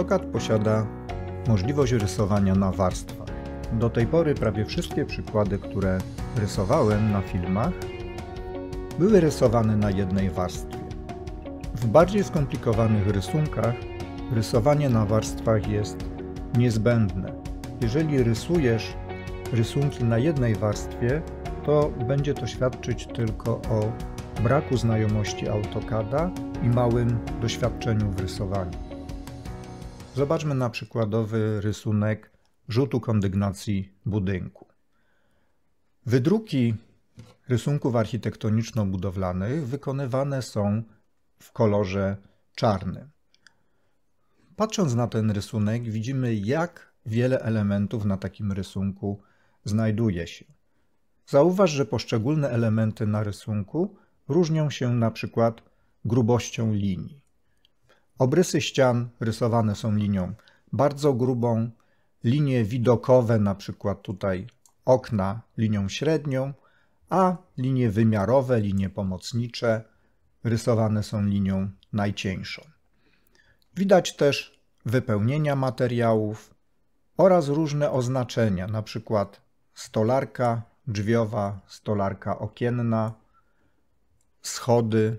AutoCAD posiada możliwość rysowania na warstwach. Do tej pory prawie wszystkie przykłady, które rysowałem na filmach, były rysowane na jednej warstwie. W bardziej skomplikowanych rysunkach rysowanie na warstwach jest niezbędne. Jeżeli rysujesz rysunki na jednej warstwie, to będzie to świadczyć tylko o braku znajomości AutoCADa i małym doświadczeniu w rysowaniu. Zobaczmy na przykładowy rysunek rzutu kondygnacji budynku. Wydruki rysunków architektoniczno-budowlanych wykonywane są w kolorze czarnym. Patrząc na ten rysunek widzimy jak wiele elementów na takim rysunku znajduje się. Zauważ, że poszczególne elementy na rysunku różnią się na przykład grubością linii. Obrysy ścian rysowane są linią bardzo grubą, linie widokowe, na przykład tutaj okna linią średnią, a linie wymiarowe, linie pomocnicze rysowane są linią najcieńszą. Widać też wypełnienia materiałów oraz różne oznaczenia, na przykład stolarka drzwiowa, stolarka okienna, schody,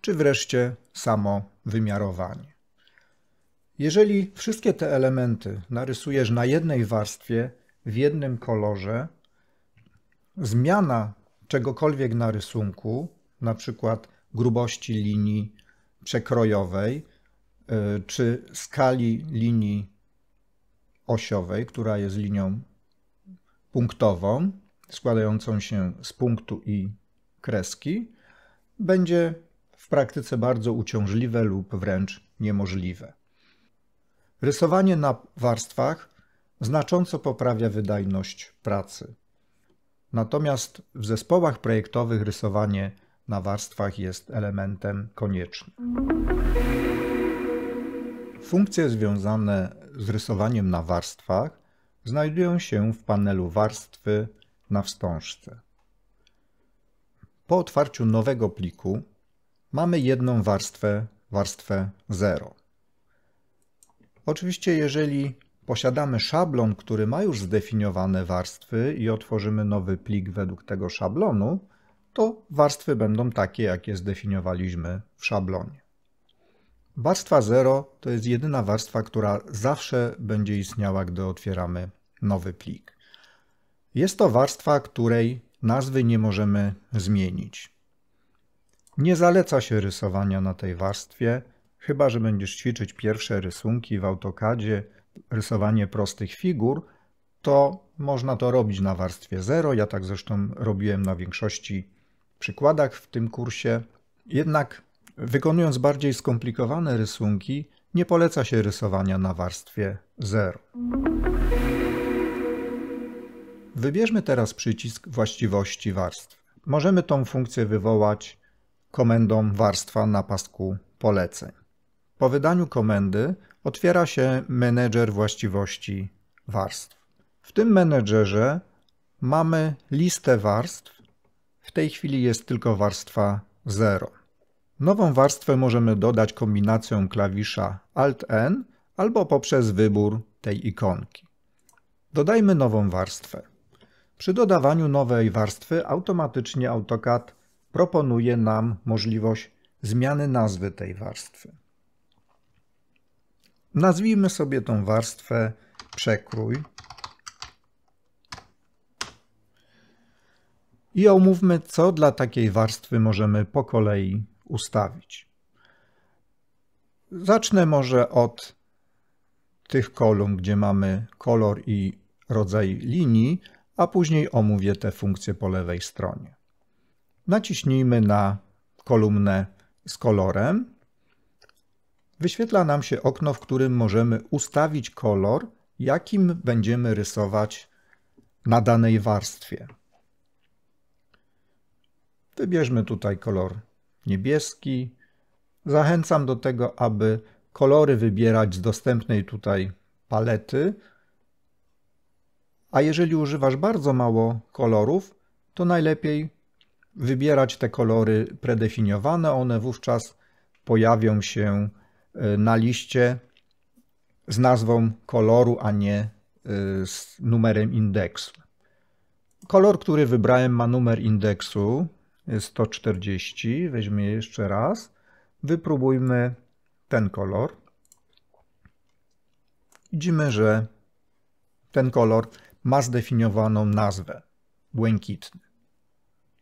czy wreszcie samo wymiarowanie. Jeżeli wszystkie te elementy narysujesz na jednej warstwie, w jednym kolorze, zmiana czegokolwiek na rysunku, na przykład grubości linii przekrojowej y, czy skali linii osiowej, która jest linią punktową, składającą się z punktu i kreski, będzie w praktyce bardzo uciążliwe lub wręcz niemożliwe. Rysowanie na warstwach znacząco poprawia wydajność pracy. Natomiast w zespołach projektowych rysowanie na warstwach jest elementem koniecznym. Funkcje związane z rysowaniem na warstwach znajdują się w panelu warstwy na wstążce. Po otwarciu nowego pliku mamy jedną warstwę, warstwę 0. Oczywiście jeżeli posiadamy szablon, który ma już zdefiniowane warstwy i otworzymy nowy plik według tego szablonu, to warstwy będą takie, jakie zdefiniowaliśmy w szablonie. Warstwa 0 to jest jedyna warstwa, która zawsze będzie istniała, gdy otwieramy nowy plik. Jest to warstwa, której nazwy nie możemy zmienić. Nie zaleca się rysowania na tej warstwie, chyba że będziesz ćwiczyć pierwsze rysunki w AutoCADzie, rysowanie prostych figur, to można to robić na warstwie 0. Ja tak zresztą robiłem na większości przykładach w tym kursie. Jednak wykonując bardziej skomplikowane rysunki, nie poleca się rysowania na warstwie 0. Wybierzmy teraz przycisk właściwości warstw. Możemy tą funkcję wywołać komendą warstwa na pasku poleceń. Po wydaniu komendy otwiera się menedżer właściwości warstw. W tym menedżerze mamy listę warstw. W tej chwili jest tylko warstwa 0. Nową warstwę możemy dodać kombinacją klawisza Alt-N albo poprzez wybór tej ikonki. Dodajmy nową warstwę. Przy dodawaniu nowej warstwy automatycznie AutoCAD proponuje nam możliwość zmiany nazwy tej warstwy. Nazwijmy sobie tą warstwę przekrój i omówmy, co dla takiej warstwy możemy po kolei ustawić. Zacznę może od tych kolumn, gdzie mamy kolor i rodzaj linii, a później omówię te funkcje po lewej stronie. Naciśnijmy na kolumnę z kolorem. Wyświetla nam się okno, w którym możemy ustawić kolor, jakim będziemy rysować na danej warstwie. Wybierzmy tutaj kolor niebieski. Zachęcam do tego, aby kolory wybierać z dostępnej tutaj palety. A jeżeli używasz bardzo mało kolorów, to najlepiej wybierać te kolory predefiniowane. One wówczas pojawią się e, na liście z nazwą koloru, a nie e, z numerem indeksu. Kolor, który wybrałem ma numer indeksu 140. E, Weźmy jeszcze raz. Wypróbujmy ten kolor. Widzimy, że ten kolor ma zdefiniowaną nazwę błękitny.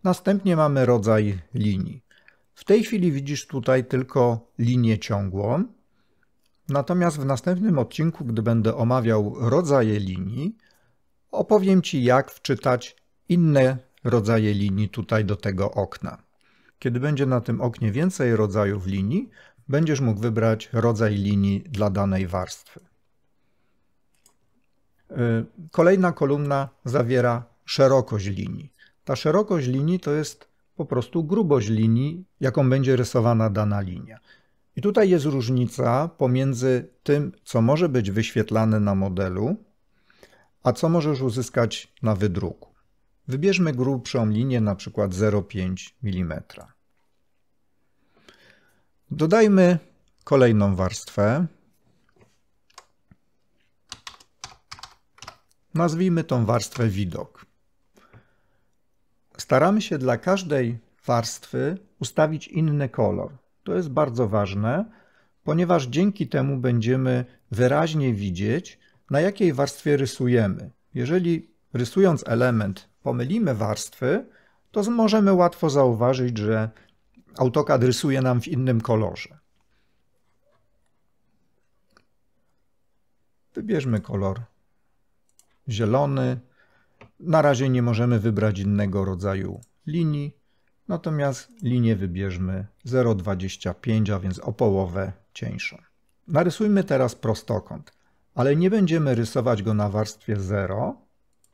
Następnie mamy rodzaj linii. W tej chwili widzisz tutaj tylko linię ciągłą, natomiast w następnym odcinku, gdy będę omawiał rodzaje linii, opowiem Ci jak wczytać inne rodzaje linii tutaj do tego okna. Kiedy będzie na tym oknie więcej rodzajów linii, będziesz mógł wybrać rodzaj linii dla danej warstwy. Y, kolejna kolumna zawiera szerokość linii. Ta szerokość linii to jest po prostu grubość linii, jaką będzie rysowana dana linia. I tutaj jest różnica pomiędzy tym, co może być wyświetlane na modelu, a co możesz uzyskać na wydruku. Wybierzmy grubszą linię, na przykład 0,5 mm. Dodajmy kolejną warstwę. Nazwijmy tą warstwę widok staramy się dla każdej warstwy ustawić inny kolor. To jest bardzo ważne, ponieważ dzięki temu będziemy wyraźnie widzieć, na jakiej warstwie rysujemy. Jeżeli rysując element pomylimy warstwy, to możemy łatwo zauważyć, że AutoCAD rysuje nam w innym kolorze. Wybierzmy kolor zielony, na razie nie możemy wybrać innego rodzaju linii, natomiast linię wybierzmy 0,25, a więc o połowę cieńszą. Narysujmy teraz prostokąt, ale nie będziemy rysować go na warstwie 0,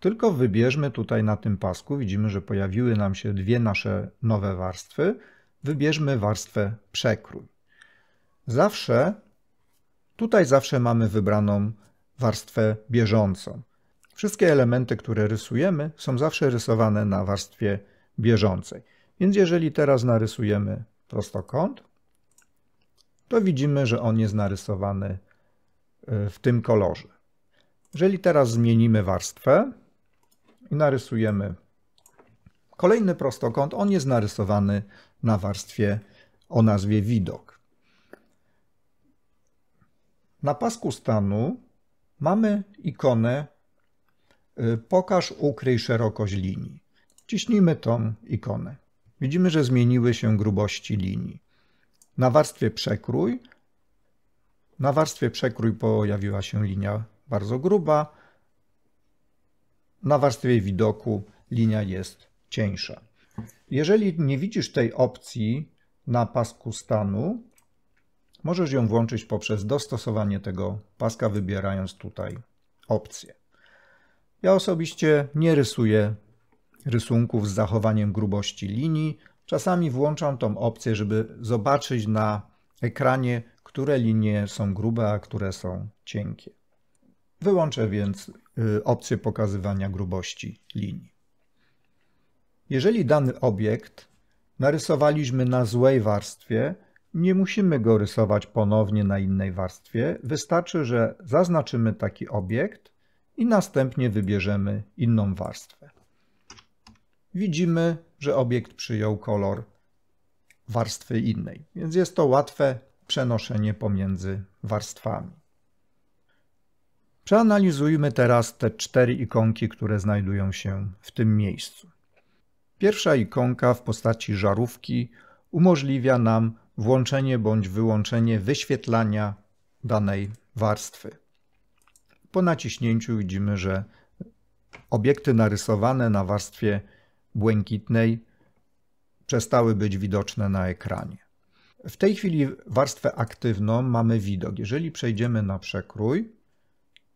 tylko wybierzmy tutaj na tym pasku, widzimy, że pojawiły nam się dwie nasze nowe warstwy, wybierzmy warstwę przekrój. Zawsze, tutaj zawsze mamy wybraną warstwę bieżącą. Wszystkie elementy, które rysujemy, są zawsze rysowane na warstwie bieżącej. Więc jeżeli teraz narysujemy prostokąt, to widzimy, że on jest narysowany e, w tym kolorze. Jeżeli teraz zmienimy warstwę i narysujemy kolejny prostokąt, on jest narysowany na warstwie o nazwie widok. Na pasku stanu mamy ikonę Y, pokaż, ukryj szerokość linii. Ciśnijmy tą ikonę. Widzimy, że zmieniły się grubości linii. Na warstwie przekrój na warstwie przekrój pojawiła się linia bardzo gruba. Na warstwie widoku linia jest cieńsza. Jeżeli nie widzisz tej opcji na pasku stanu, możesz ją włączyć poprzez dostosowanie tego paska, wybierając tutaj opcję. Ja osobiście nie rysuję rysunków z zachowaniem grubości linii. Czasami włączam tą opcję, żeby zobaczyć na ekranie, które linie są grube, a które są cienkie. Wyłączę więc y, opcję pokazywania grubości linii. Jeżeli dany obiekt narysowaliśmy na złej warstwie, nie musimy go rysować ponownie na innej warstwie. Wystarczy, że zaznaczymy taki obiekt i następnie wybierzemy inną warstwę. Widzimy, że obiekt przyjął kolor warstwy innej, więc jest to łatwe przenoszenie pomiędzy warstwami. Przeanalizujmy teraz te cztery ikonki, które znajdują się w tym miejscu. Pierwsza ikonka w postaci żarówki umożliwia nam włączenie bądź wyłączenie wyświetlania danej warstwy. Po naciśnięciu widzimy, że obiekty narysowane na warstwie błękitnej przestały być widoczne na ekranie. W tej chwili warstwę aktywną mamy widok. Jeżeli przejdziemy na przekrój,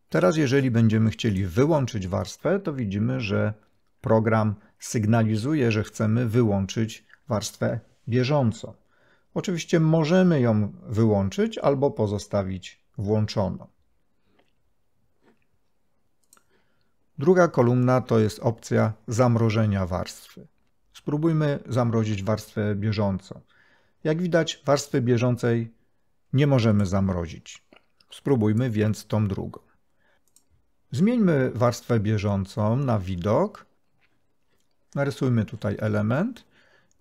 teraz jeżeli będziemy chcieli wyłączyć warstwę, to widzimy, że program sygnalizuje, że chcemy wyłączyć warstwę bieżącą. Oczywiście możemy ją wyłączyć albo pozostawić włączoną. Druga kolumna to jest opcja zamrożenia warstwy. Spróbujmy zamrozić warstwę bieżącą. Jak widać, warstwy bieżącej nie możemy zamrozić. Spróbujmy więc tą drugą. Zmieńmy warstwę bieżącą na widok. Narysujmy tutaj element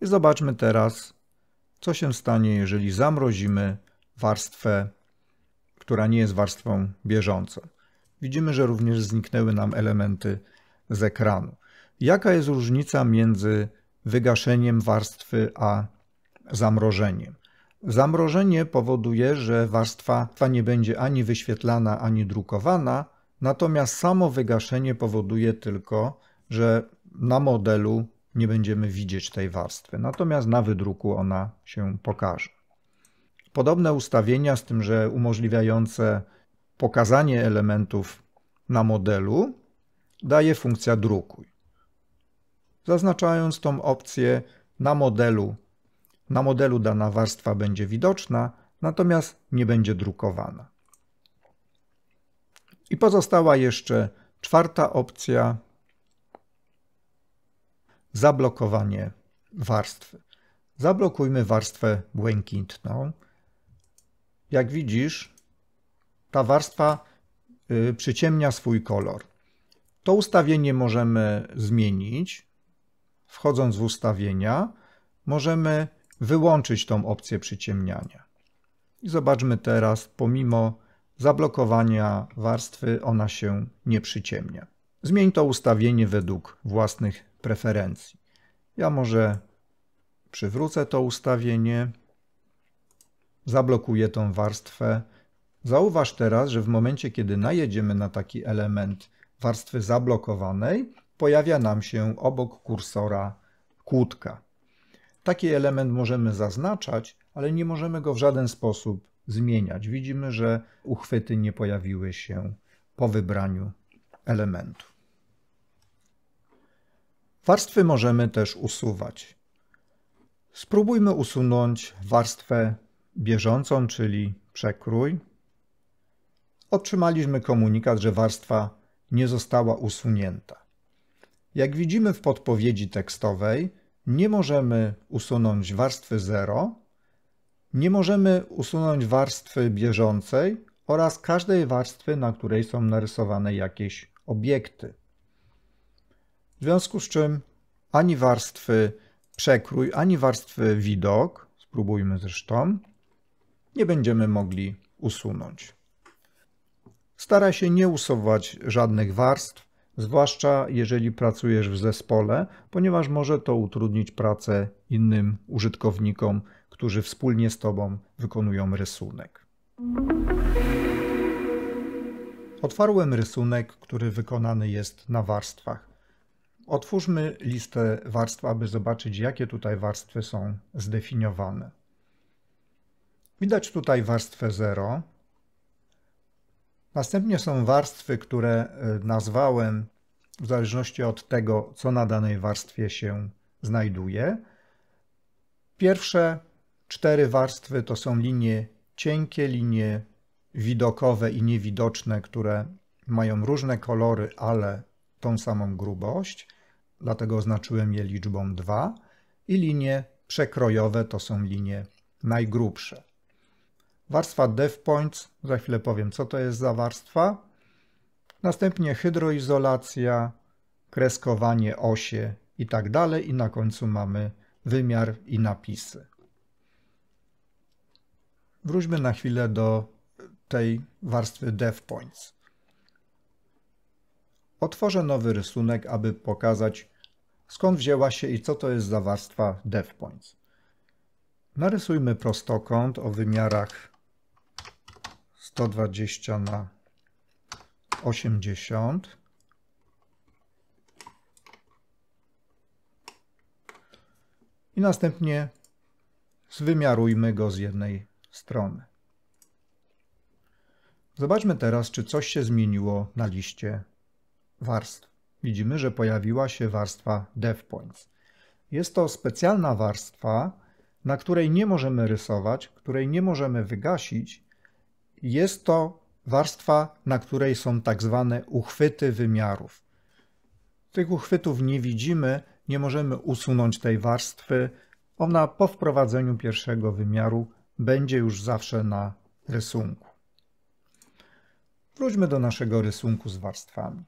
i zobaczmy teraz, co się stanie, jeżeli zamrozimy warstwę, która nie jest warstwą bieżącą. Widzimy, że również zniknęły nam elementy z ekranu. Jaka jest różnica między wygaszeniem warstwy a zamrożeniem? Zamrożenie powoduje, że warstwa nie będzie ani wyświetlana, ani drukowana, natomiast samo wygaszenie powoduje tylko, że na modelu nie będziemy widzieć tej warstwy, natomiast na wydruku ona się pokaże. Podobne ustawienia, z tym, że umożliwiające pokazanie elementów na modelu daje funkcja drukuj. Zaznaczając tą opcję na modelu, na modelu dana warstwa będzie widoczna, natomiast nie będzie drukowana. I pozostała jeszcze czwarta opcja, zablokowanie warstwy. Zablokujmy warstwę błękitną. Jak widzisz, ta warstwa y, przyciemnia swój kolor. To ustawienie możemy zmienić. Wchodząc w ustawienia możemy wyłączyć tą opcję przyciemniania. I zobaczmy teraz, pomimo zablokowania warstwy ona się nie przyciemnia. Zmień to ustawienie według własnych preferencji. Ja może przywrócę to ustawienie, zablokuję tą warstwę Zauważ teraz, że w momencie, kiedy najedziemy na taki element warstwy zablokowanej, pojawia nam się obok kursora kłódka. Taki element możemy zaznaczać, ale nie możemy go w żaden sposób zmieniać. Widzimy, że uchwyty nie pojawiły się po wybraniu elementu. Warstwy możemy też usuwać. Spróbujmy usunąć warstwę bieżącą, czyli przekrój otrzymaliśmy komunikat, że warstwa nie została usunięta. Jak widzimy w podpowiedzi tekstowej, nie możemy usunąć warstwy 0, nie możemy usunąć warstwy bieżącej oraz każdej warstwy, na której są narysowane jakieś obiekty. W związku z czym ani warstwy przekrój, ani warstwy widok, spróbujmy zresztą, nie będziemy mogli usunąć. Stara się nie usuwać żadnych warstw, zwłaszcza jeżeli pracujesz w zespole, ponieważ może to utrudnić pracę innym użytkownikom, którzy wspólnie z Tobą wykonują rysunek. Otwarłem rysunek, który wykonany jest na warstwach. Otwórzmy listę warstw, aby zobaczyć, jakie tutaj warstwy są zdefiniowane. Widać tutaj warstwę 0, Następnie są warstwy, które e, nazwałem w zależności od tego, co na danej warstwie się znajduje. Pierwsze cztery warstwy to są linie cienkie, linie widokowe i niewidoczne, które mają różne kolory, ale tą samą grubość, dlatego oznaczyłem je liczbą 2 i linie przekrojowe to są linie najgrubsze warstwa DevPoints, za chwilę powiem co to jest za warstwa, następnie hydroizolacja, kreskowanie osie i tak dalej i na końcu mamy wymiar i napisy. Wróćmy na chwilę do tej warstwy DevPoints. Otworzę nowy rysunek, aby pokazać skąd wzięła się i co to jest za warstwa DevPoints. Narysujmy prostokąt o wymiarach 120 na 80. I następnie zwymiarujmy go z jednej strony. Zobaczmy teraz, czy coś się zmieniło na liście warstw. Widzimy, że pojawiła się warstwa DevPoints. Jest to specjalna warstwa, na której nie możemy rysować, której nie możemy wygasić, jest to warstwa, na której są tak zwane uchwyty wymiarów. Tych uchwytów nie widzimy, nie możemy usunąć tej warstwy. Ona po wprowadzeniu pierwszego wymiaru będzie już zawsze na rysunku. Wróćmy do naszego rysunku z warstwami.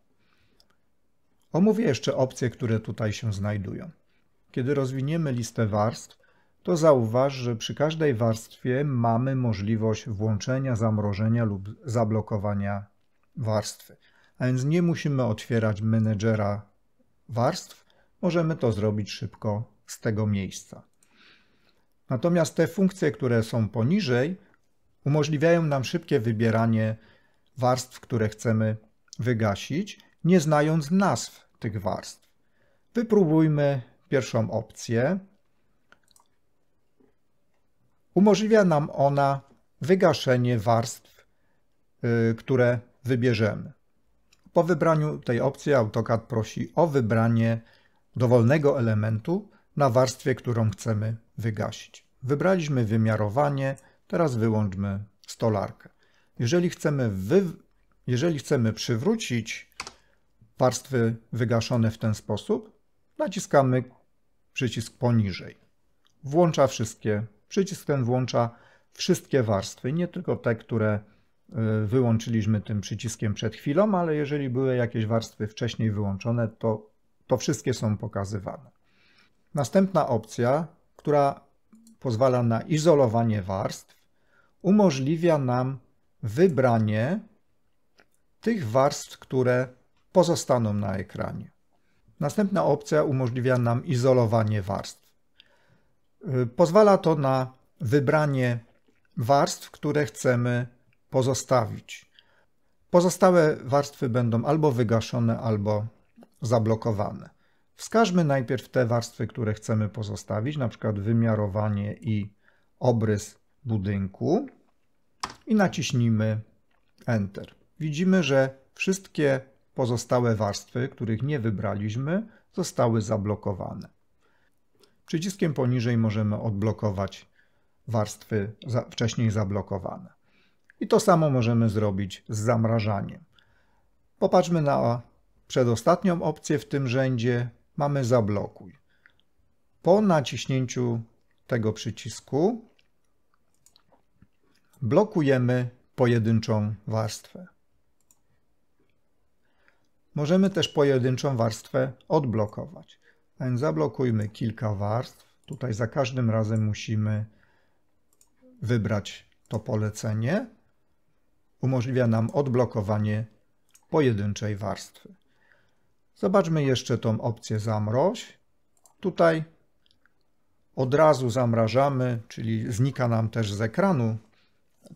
Omówię jeszcze opcje, które tutaj się znajdują. Kiedy rozwiniemy listę warstw, to zauważ, że przy każdej warstwie mamy możliwość włączenia, zamrożenia lub zablokowania warstwy. A więc nie musimy otwierać menedżera warstw, możemy to zrobić szybko z tego miejsca. Natomiast te funkcje, które są poniżej, umożliwiają nam szybkie wybieranie warstw, które chcemy wygasić, nie znając nazw tych warstw. Wypróbujmy pierwszą opcję. Umożliwia nam ona wygaszenie warstw, y, które wybierzemy. Po wybraniu tej opcji AutoCAD prosi o wybranie dowolnego elementu na warstwie, którą chcemy wygasić. Wybraliśmy wymiarowanie, teraz wyłączmy stolarkę. Jeżeli chcemy, wy... Jeżeli chcemy przywrócić warstwy wygaszone w ten sposób, naciskamy przycisk poniżej. Włącza wszystkie Przycisk ten włącza wszystkie warstwy, nie tylko te, które y, wyłączyliśmy tym przyciskiem przed chwilą, ale jeżeli były jakieś warstwy wcześniej wyłączone, to, to wszystkie są pokazywane. Następna opcja, która pozwala na izolowanie warstw, umożliwia nam wybranie tych warstw, które pozostaną na ekranie. Następna opcja umożliwia nam izolowanie warstw. Y, pozwala to na wybranie warstw, które chcemy pozostawić. Pozostałe warstwy będą albo wygaszone, albo zablokowane. Wskażmy najpierw te warstwy, które chcemy pozostawić, na przykład wymiarowanie i obrys budynku i naciśnijmy Enter. Widzimy, że wszystkie pozostałe warstwy, których nie wybraliśmy, zostały zablokowane. Przyciskiem poniżej możemy odblokować warstwy za, wcześniej zablokowane. I to samo możemy zrobić z zamrażaniem. Popatrzmy na przedostatnią opcję w tym rzędzie. Mamy zablokuj. Po naciśnięciu tego przycisku blokujemy pojedynczą warstwę. Możemy też pojedynczą warstwę odblokować. Więc zablokujmy kilka warstw. Tutaj za każdym razem musimy wybrać to polecenie. Umożliwia nam odblokowanie pojedynczej warstwy. Zobaczmy jeszcze tą opcję zamroź. Tutaj od razu zamrażamy, czyli znika nam też z ekranu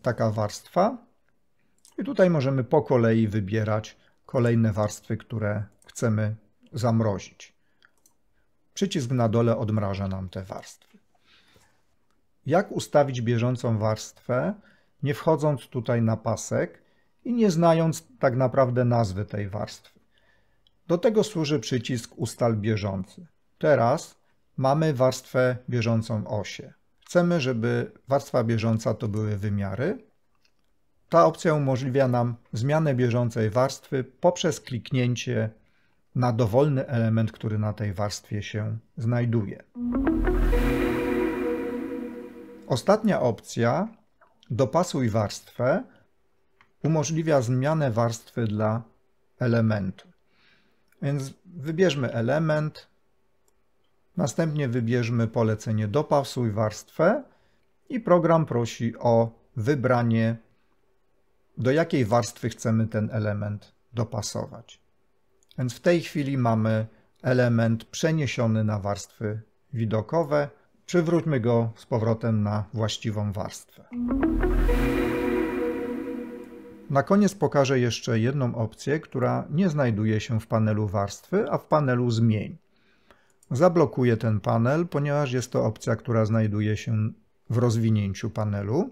taka warstwa. I tutaj możemy po kolei wybierać kolejne warstwy, które chcemy zamrozić. Przycisk na dole odmraża nam te warstwy. Jak ustawić bieżącą warstwę, nie wchodząc tutaj na pasek i nie znając tak naprawdę nazwy tej warstwy? Do tego służy przycisk Ustal bieżący. Teraz mamy warstwę bieżącą osie. Chcemy, żeby warstwa bieżąca to były wymiary. Ta opcja umożliwia nam zmianę bieżącej warstwy poprzez kliknięcie na dowolny element, który na tej warstwie się znajduje. Ostatnia opcja, dopasuj warstwę, umożliwia zmianę warstwy dla elementu. Więc wybierzmy element, następnie wybierzmy polecenie dopasuj warstwę i program prosi o wybranie, do jakiej warstwy chcemy ten element dopasować. Więc w tej chwili mamy element przeniesiony na warstwy widokowe. Przywróćmy go z powrotem na właściwą warstwę. Na koniec pokażę jeszcze jedną opcję, która nie znajduje się w panelu warstwy, a w panelu zmień. Zablokuję ten panel, ponieważ jest to opcja, która znajduje się w rozwinięciu panelu.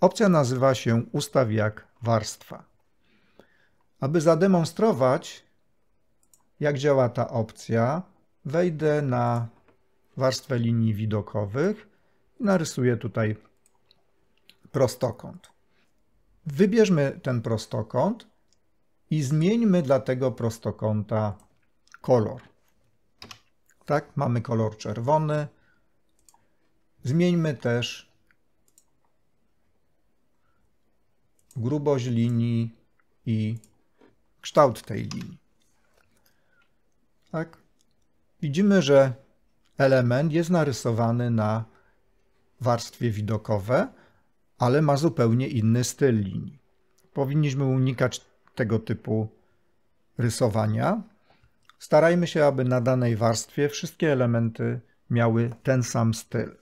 Opcja nazywa się Ustaw jak warstwa. Aby zademonstrować, jak działa ta opcja, wejdę na warstwę linii widokowych i narysuję tutaj prostokąt. Wybierzmy ten prostokąt i zmieńmy dla tego prostokąta kolor. Tak, mamy kolor czerwony. Zmieńmy też grubość linii i kształt tej linii. Tak? Widzimy, że element jest narysowany na warstwie widokowe, ale ma zupełnie inny styl linii. Powinniśmy unikać tego typu rysowania. Starajmy się, aby na danej warstwie wszystkie elementy miały ten sam styl.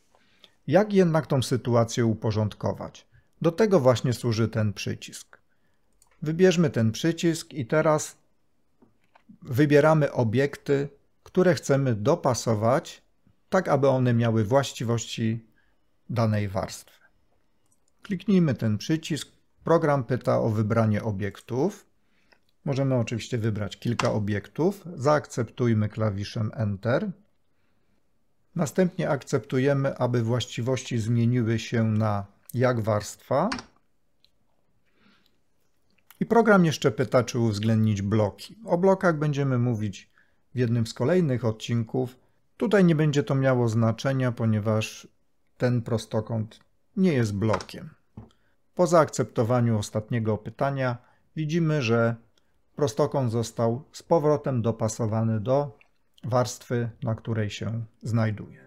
Jak jednak tą sytuację uporządkować? Do tego właśnie służy ten przycisk. Wybierzmy ten przycisk i teraz wybieramy obiekty, które chcemy dopasować, tak aby one miały właściwości danej warstwy. Kliknijmy ten przycisk. Program pyta o wybranie obiektów. Możemy oczywiście wybrać kilka obiektów. Zaakceptujmy klawiszem Enter. Następnie akceptujemy, aby właściwości zmieniły się na jak warstwa. I program jeszcze pyta, czy uwzględnić bloki. O blokach będziemy mówić w jednym z kolejnych odcinków. Tutaj nie będzie to miało znaczenia, ponieważ ten prostokąt nie jest blokiem. Po zaakceptowaniu ostatniego pytania widzimy, że prostokąt został z powrotem dopasowany do warstwy, na której się znajduje.